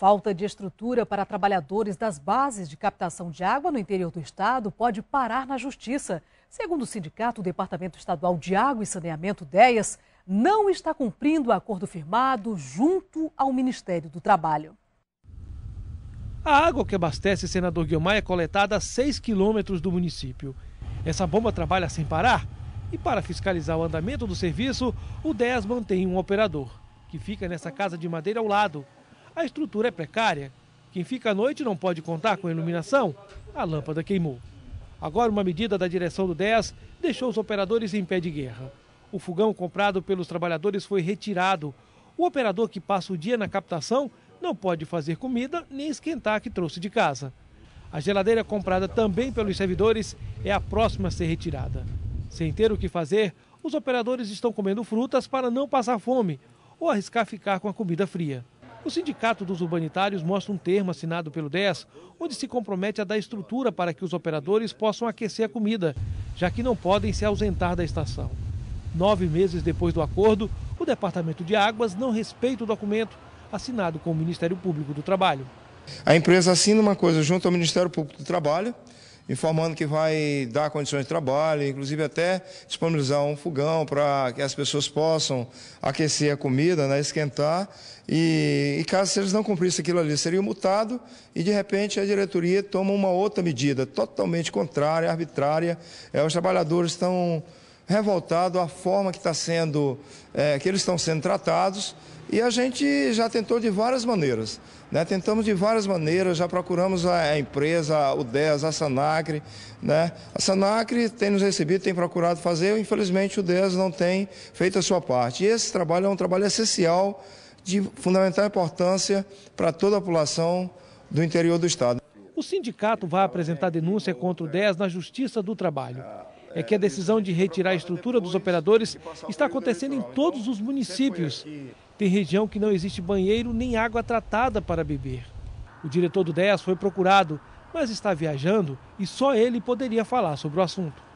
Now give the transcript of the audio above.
falta de estrutura para trabalhadores das bases de captação de água no interior do estado pode parar na justiça. Segundo o sindicato, o Departamento Estadual de Água e Saneamento, DEAS, não está cumprindo o acordo firmado junto ao Ministério do Trabalho. A água que abastece Senador Guilmar é coletada a 6 quilômetros do município. Essa bomba trabalha sem parar e, para fiscalizar o andamento do serviço, o DEAS mantém um operador, que fica nessa casa de madeira ao lado, a estrutura é precária. Quem fica à noite não pode contar com iluminação. A lâmpada queimou. Agora, uma medida da direção do 10 deixou os operadores em pé de guerra. O fogão comprado pelos trabalhadores foi retirado. O operador que passa o dia na captação não pode fazer comida nem esquentar a que trouxe de casa. A geladeira comprada também pelos servidores é a próxima a ser retirada. Sem ter o que fazer, os operadores estão comendo frutas para não passar fome ou arriscar ficar com a comida fria. O Sindicato dos Urbanitários mostra um termo assinado pelo DES, onde se compromete a dar estrutura para que os operadores possam aquecer a comida, já que não podem se ausentar da estação. Nove meses depois do acordo, o Departamento de Águas não respeita o documento assinado com o Ministério Público do Trabalho. A empresa assina uma coisa junto ao Ministério Público do Trabalho, informando que vai dar condições de trabalho, inclusive até disponibilizar um fogão para que as pessoas possam aquecer a comida, né, esquentar. E, e caso eles não cumprissem aquilo ali, seriam multados e de repente a diretoria toma uma outra medida totalmente contrária, arbitrária. É, os trabalhadores estão revoltado à forma que está sendo, é, que eles estão sendo tratados. E a gente já tentou de várias maneiras, né? Tentamos de várias maneiras, já procuramos a empresa, o DES, a Sanacre, né? A Sanacre tem nos recebido, tem procurado fazer, infelizmente o DES não tem feito a sua parte. E esse trabalho é um trabalho essencial, de fundamental importância para toda a população do interior do Estado. O sindicato vai apresentar denúncia contra o DES na Justiça do Trabalho é que a decisão de retirar a estrutura dos operadores está acontecendo em todos os municípios. Tem região que não existe banheiro nem água tratada para beber. O diretor do DEAS foi procurado, mas está viajando e só ele poderia falar sobre o assunto.